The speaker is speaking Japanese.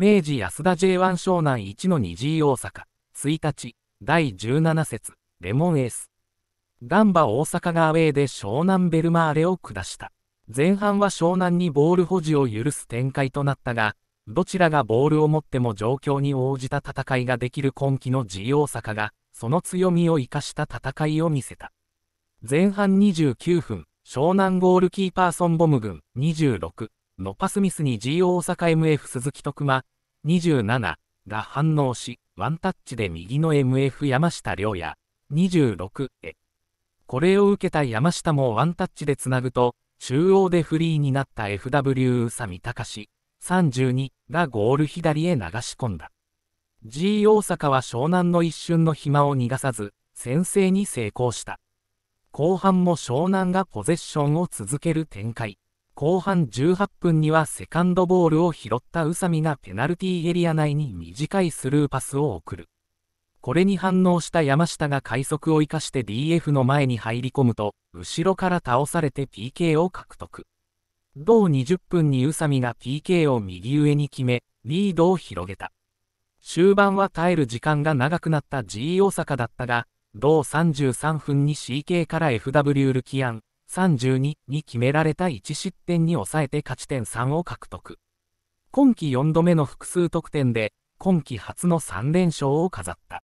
明治安田 J1 湘南1の 2G 大阪、1日、第17節、レモンエース。ガンバ大阪がアウェーで湘南ベルマーレを下した。前半は湘南にボール保持を許す展開となったが、どちらがボールを持っても状況に応じた戦いができる今季の G 大阪が、その強みを生かした戦いを見せた。前半29分、湘南ゴールキーパーソンボム軍26、ノパスミスに G 大阪 MF 鈴木徳間27が反応し、ワンタッチで右の MF 山下良也26へ。これを受けた山下もワンタッチでつなぐと、中央でフリーになった FW 宇佐美隆32がゴール左へ流し込んだ。G 大阪は湘南の一瞬の暇を逃がさず、先制に成功した。後半も湘南がポゼッションを続ける展開。後半18分にはセカンドボールを拾った宇佐美がペナルティーエリア内に短いスルーパスを送る。これに反応した山下が快速を生かして DF の前に入り込むと、後ろから倒されて PK を獲得。同20分に宇佐美が PK を右上に決め、リードを広げた。終盤は耐える時間が長くなった G 大阪だったが、同33分に CK から FW ルキアン、32に決められた1失点に抑えて勝ち点3を獲得。今季4度目の複数得点で、今季初の3連勝を飾った。